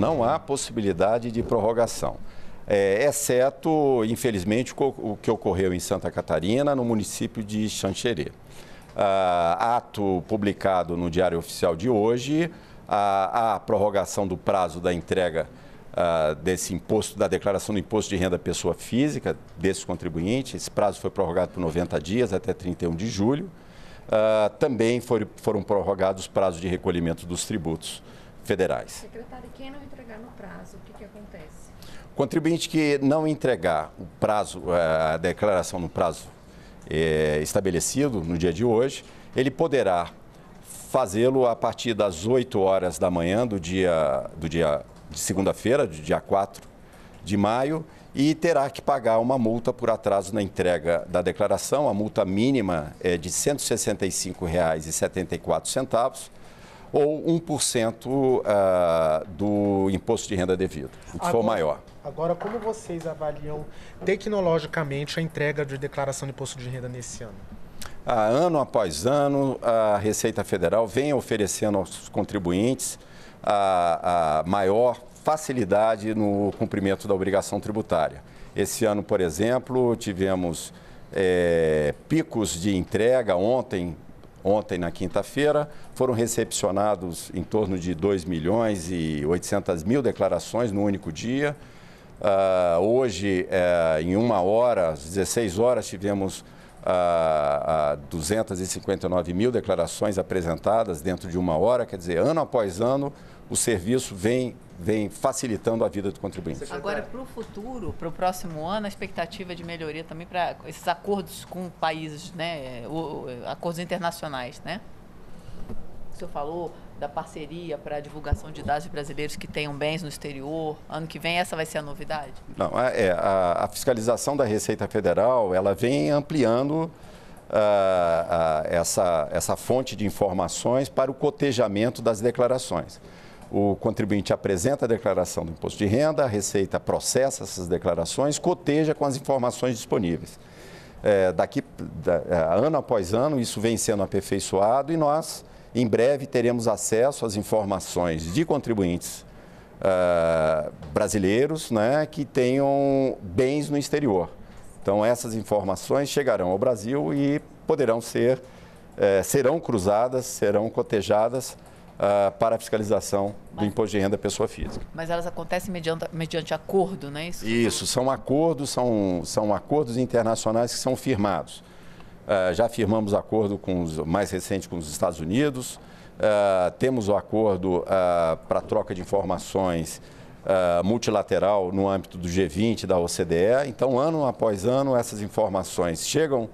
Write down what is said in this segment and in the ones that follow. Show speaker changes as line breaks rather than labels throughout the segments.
não há possibilidade de prorrogação. É, exceto, infelizmente, o que ocorreu em Santa Catarina, no município de Xanxerê. Ah, ato publicado no Diário Oficial de hoje, a, a prorrogação do prazo da entrega ah, desse imposto, da declaração do imposto de renda pessoa física desse contribuinte. Esse prazo foi prorrogado por 90 dias até 31 de julho. Ah, também foram prorrogados os prazos de recolhimento dos tributos federais. Secretário, quem não entregar no prazo, o que, que acontece? Contribuinte que não entregar o prazo, eh, a declaração no prazo é, estabelecido no dia de hoje, ele poderá fazê-lo a partir das 8 horas da manhã do dia, do dia de segunda-feira, do dia 4 de maio, e terá que pagar uma multa por atraso na entrega da declaração. A multa mínima é de R$ 165,74 ou 1% uh, ah, do imposto de renda devido, o que agora, for maior. Agora, como vocês avaliam tecnologicamente a entrega de declaração de imposto de renda nesse ano? Ah, ano após ano, a Receita Federal vem oferecendo aos contribuintes a, a maior facilidade no cumprimento da obrigação tributária. Esse ano, por exemplo, tivemos é, picos de entrega. Ontem, ontem, na quinta-feira. Foram recepcionados em torno de 2 milhões e 800 mil declarações no único dia. Uh, hoje, uh, em uma hora, às 16 horas, tivemos a, a 259 mil declarações apresentadas dentro de uma hora, quer dizer, ano após ano, o serviço vem, vem facilitando a vida do contribuinte. Agora, para o futuro, para o próximo ano, a expectativa é de melhoria também para esses acordos com países, né, acordos internacionais, né? O senhor falou da parceria para a divulgação de dados de brasileiros que tenham bens no exterior. Ano que vem essa vai ser a novidade? Não, é, a, a fiscalização da Receita Federal, ela vem ampliando ah, ah, essa, essa fonte de informações para o cotejamento das declarações. O contribuinte apresenta a declaração do imposto de renda, a Receita processa essas declarações, coteja com as informações disponíveis. É, daqui, da, é, ano após ano, isso vem sendo aperfeiçoado e nós em breve teremos acesso às informações de contribuintes uh, brasileiros né, que tenham bens no exterior. Então, essas informações chegarão ao Brasil e poderão ser, eh, serão cruzadas, serão cotejadas uh, para a fiscalização mas, do imposto de renda à pessoa física. Mas elas acontecem mediante, mediante acordo, não é isso? Isso, são acordos, são, são acordos internacionais que são firmados. Eh, já firmamos acordo com os, mais recente com os Estados Unidos, eh, temos o acordo eh, para troca de informações multilateral no âmbito do G20, da OCDE. Então, ano após ano, essas informações chegam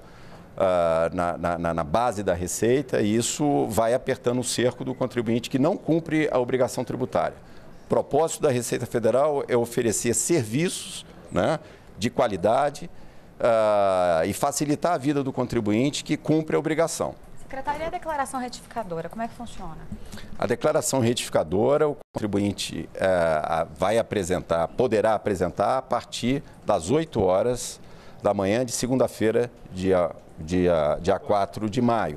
na, na, na, base da receita e isso vai apertando o cerco do contribuinte que não cumpre a obrigação tributária. O propósito da Receita Federal é oferecer serviços né, de qualidade uh, e facilitar a vida do contribuinte que cumpre a obrigação. Secretaria, a declaração retificadora, como é que funciona? A declaração retificadora, o contribuinte uh, vai apresentar, poderá apresentar a partir das 8 horas da manhã de segunda-feira, dia, dia, dia 4 de maio.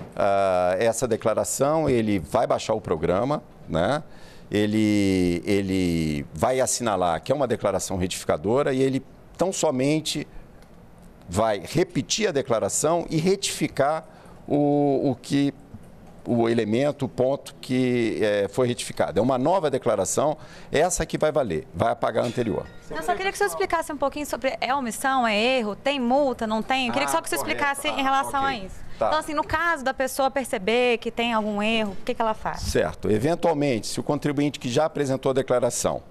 Uh, essa declaração, ele vai baixar o programa, né? ele, ele vai assinalar que é uma declaração retificadora e ele tão somente vai repetir a declaração e retificar o, o que o elemento, o ponto que é, foi retificado. É uma nova declaração, essa que vai valer, vai apagar a anterior. Eu só queria que o senhor explicasse um pouquinho sobre é omissão, é erro, tem multa, não tem? Eu queria ah, só que o senhor explicasse ah, em relação okay. a isso. Tá. Então, assim, no caso da pessoa perceber que tem algum erro, o que, que ela faz? Certo. Eventualmente, se o contribuinte que já apresentou a declaração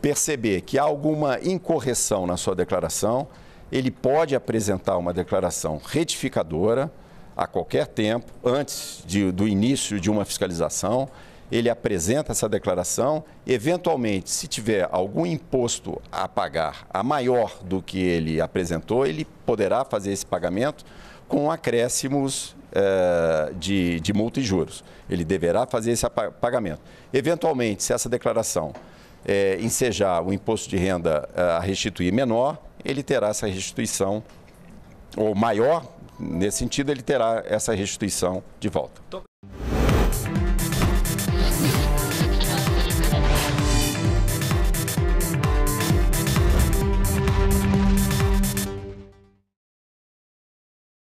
perceber que há alguma incorreção na sua declaração, ele pode apresentar uma declaração retificadora a qualquer tempo, antes de, do início de uma fiscalização. Ele apresenta essa declaração, eventualmente, se tiver algum imposto a pagar a maior do que ele apresentou, ele poderá fazer esse pagamento com acréscimos eh, de, de multa e juros. Ele deverá fazer esse pagamento. Eventualmente, se essa declaração eh, ensejar o imposto de renda eh, a restituir menor, ele terá essa restituição, ou maior, nesse sentido, ele terá essa restituição de volta.